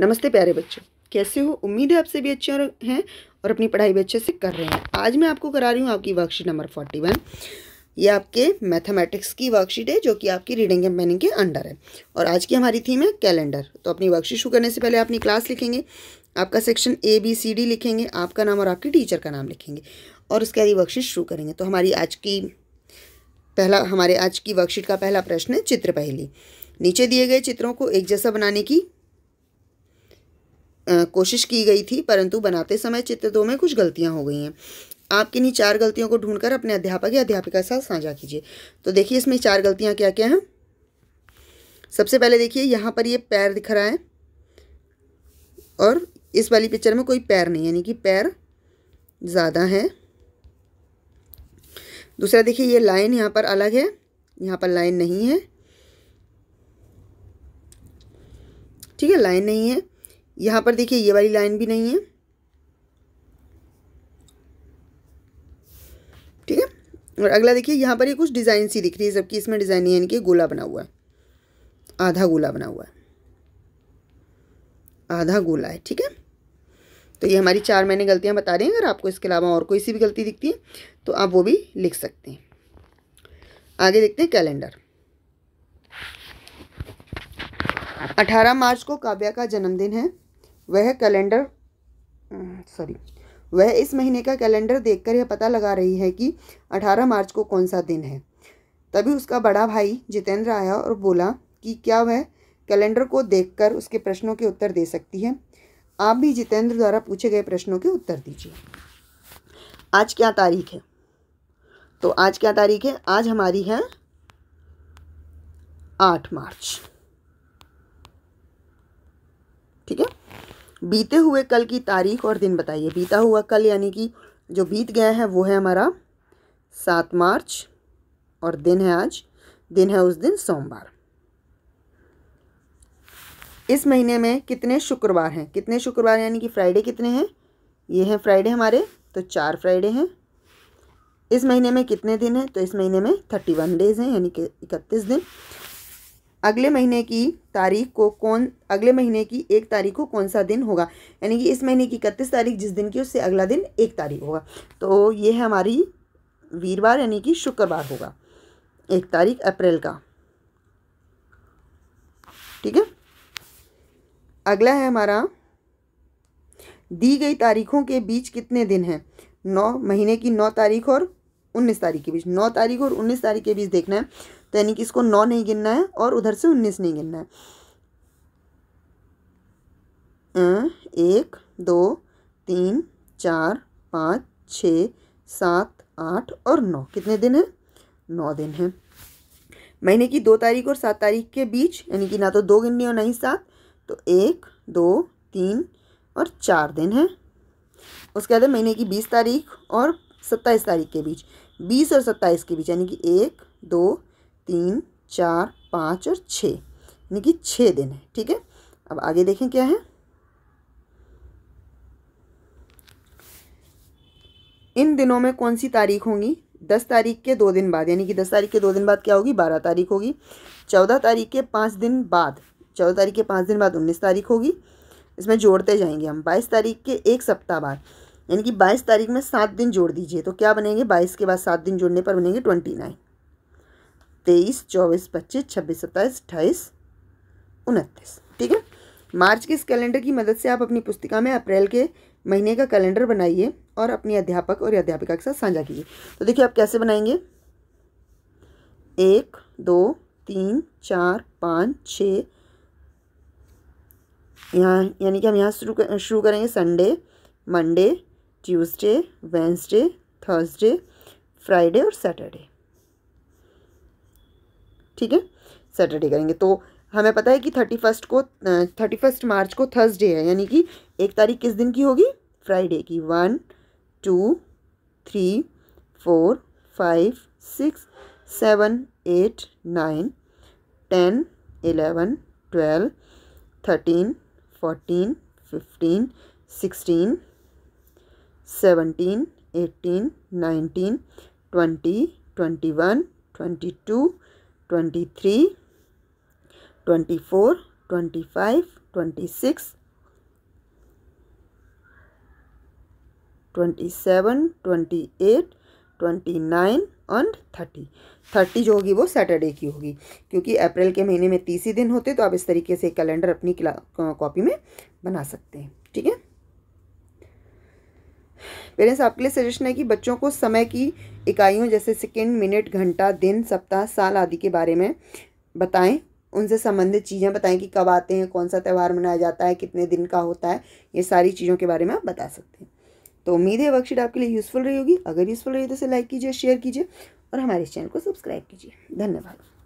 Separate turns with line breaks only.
नमस्ते प्यारे बच्चों कैसे हो उम्मीद है आपसे भी अच्छे और हैं और अपनी पढ़ाई भी अच्छे से कर रहे हैं आज मैं आपको करा रही हूँ आपकी वर्कशीट नंबर फोर्टी वन ये आपके मैथमेटिक्स की वर्कशीट है जो कि आपकी रीडिंग एंड मैनिंग के अंडर है और आज की हमारी थीम है कैलेंडर तो अपनी वर्कशीट शुरू करने से पहले अपनी क्लास लिखेंगे आपका section A B C D लिखेंगे आपका नाम और आपके टीचर का नाम लिखेंगे और उसके बाद ये वर्कशीट शुरू करेंगे तो हमारी आज की पहला हमारे आज की वर्कशीट का पहला प्रश्न है चित्र पहली नीचे दिए गए चित्रों को एक जैसा बनाने की कोशिश की गई थी परंतु बनाते समय चित्र दो में कुछ गलतियाँ हो गई हैं आप किन्हीं चार गलतियों को ढूंढकर अपने अध्यापक या अध्यापिका के साथ साझा कीजिए तो देखिए इसमें चार गलतियाँ क्या क्या हैं सबसे पहले देखिए यहाँ पर ये पैर दिख रहा है और इस वाली पिक्चर में कोई पैर नहीं यानी कि पैर ज़्यादा है दूसरा देखिए ये लाइन यहाँ पर अलग है यहाँ पर लाइन नहीं है ठीक है लाइन नहीं है यहाँ पर देखिए ये वाली लाइन भी नहीं है ठीक है और अगला देखिए यहाँ पर ये कुछ डिज़ाइन सी दिख रही है जबकि इसमें डिज़ाइन है कि गोला बना हुआ है आधा गोला बना हुआ है आधा गोला है ठीक है तो ये हमारी चार मैंने गलतियाँ बता रही हैं अगर आपको इसके अलावा और कोई सी भी गलती दिखती है तो आप वो भी लिख सकते हैं आगे देखते हैं कैलेंडर 18 मार्च को काव्या का जन्मदिन है वह कैलेंडर सॉरी वह इस महीने का कैलेंडर देखकर यह पता लगा रही है कि 18 मार्च को कौन सा दिन है तभी उसका बड़ा भाई जितेंद्र आया और बोला कि क्या वह कैलेंडर को देखकर उसके प्रश्नों के उत्तर दे सकती है आप भी जितेंद्र द्वारा पूछे गए प्रश्नों के उत्तर दीजिए आज क्या तारीख है तो आज क्या तारीख है आज हमारी है आठ मार्च बीते हुए कल की तारीख और दिन बताइए बीता हुआ कल यानी कि जो बीत गया है वो है हमारा सात मार्च और दिन है आज दिन है उस दिन सोमवार इस महीने में कितने शुक्रवार हैं कितने शुक्रवार यानी कि फ्राइडे कितने हैं ये हैं फ्राइडे हमारे तो चार फ्राइडे हैं इस महीने में कितने दिन हैं तो इस महीने में थर्टी वन डेज़ हैं यानी कि इकतीस दिन अगले महीने की तारीख को कौन अगले महीने की एक तारीख को कौन सा दिन होगा यानी कि इस महीने की इकतीस तारीख जिस दिन की उससे अगला दिन एक तारीख होगा तो ये है हमारी वीरवार यानी कि शुक्रवार होगा एक तारीख अप्रैल का ठीक है अगला है हमारा दी गई तारीखों के बीच कितने दिन हैं नौ महीने की नौ तारीख और उन्नीस तारीख के बीच नौ तारीख और उन्नीस तारीख के बीच देखना है तो यानी कि इसको नौ नहीं गिनना है और उधर से उन्नीस नहीं गिनना है एक दो तीन चार पाँच छ सात आठ और नौ कितने दिन हैं नौ दिन हैं महीने की दो तारीख और सात तारीख के बीच यानी कि ना तो दो गिननी और ना ही सात तो एक दो तीन और चार दिन हैं उसके बाद महीने की बीस तारीख और सत्ताईस तारीख के बीच बीस और सत्ताईस के बीच यानी कि एक दो तीन चार पाँच और छः यानी कि छः दिन है ठीक है अब आगे देखें क्या है इन दिनों में कौन सी तारीख होंगी दस तारीख के दो दिन बाद यानी कि दस तारीख के दो दिन बाद क्या होगी बारह तारीख होगी चौदह तारीख के पाँच दिन बाद चौदह तारीख के पाँच दिन बाद उन्नीस तारीख होगी इसमें जोड़ते जाएंगे हम बाईस तारीख के एक सप्ताह बाद यानी कि बाईस तारीख में सात दिन जोड़ दीजिए तो क्या बनेंगे बाईस के बाद सात दिन जोड़ने पर बनेंगे ट्वेंटी नाइन तेईस चौबीस पच्चीस छब्बीस सत्ताईस अट्ठाईस उनतीस ठीक है मार्च के इस कैलेंडर की मदद से आप अपनी पुस्तिका में अप्रैल के महीने का कैलेंडर बनाइए और अपने अध्यापक और अध्यापिका के साथ साझा कीजिए तो देखिए आप कैसे बनाएंगे एक दो तीन चार पाँच छः यहाँ यानी कि हम यहाँ शुरू कर, शुरू करेंगे Sunday Monday Tuesday Wednesday Thursday Friday और सैटरडे ठीक है सैटरडे करेंगे तो हमें पता है कि थर्टी फर्स्ट को थर्टी फर्स्ट मार्च को थर्सडे है यानी कि एक तारीख किस दिन की होगी फ्राइडे की one two three four five six seven eight nine ten eleven twelve thirteen fourteen fifteen sixteen seventeen eighteen nineteen twenty twenty one twenty two twenty three twenty four twenty five twenty six twenty seven twenty eight twenty nine and thirty thirty जो होगी वो Saturday की होगी क्योंकि अप्रैल के महीने में तीस ही दिन होते तो आप इस तरीके से कैलेंडर अपनी कॉपी में बना सकते हैं ठीक है पेरेंट्स आपके लिए सजेशन है कि बच्चों को समय की इकाइयों जैसे सेकेंड मिनट घंटा दिन सप्ताह साल आदि के बारे में बताएं उनसे संबंधित चीज़ें बताएं कि कब आते हैं कौन सा त्यौहार मनाया जाता है कितने दिन का होता है ये सारी चीज़ों के बारे में आप बता सकते हैं तो उम्मीद है वर्कशीट आपके लिए यूज़फुल रही होगी अगर यूज़फुल रही तो इसे लाइक कीजिए शेयर कीजिए और हमारे चैनल को सब्सक्राइब कीजिए धन्यवाद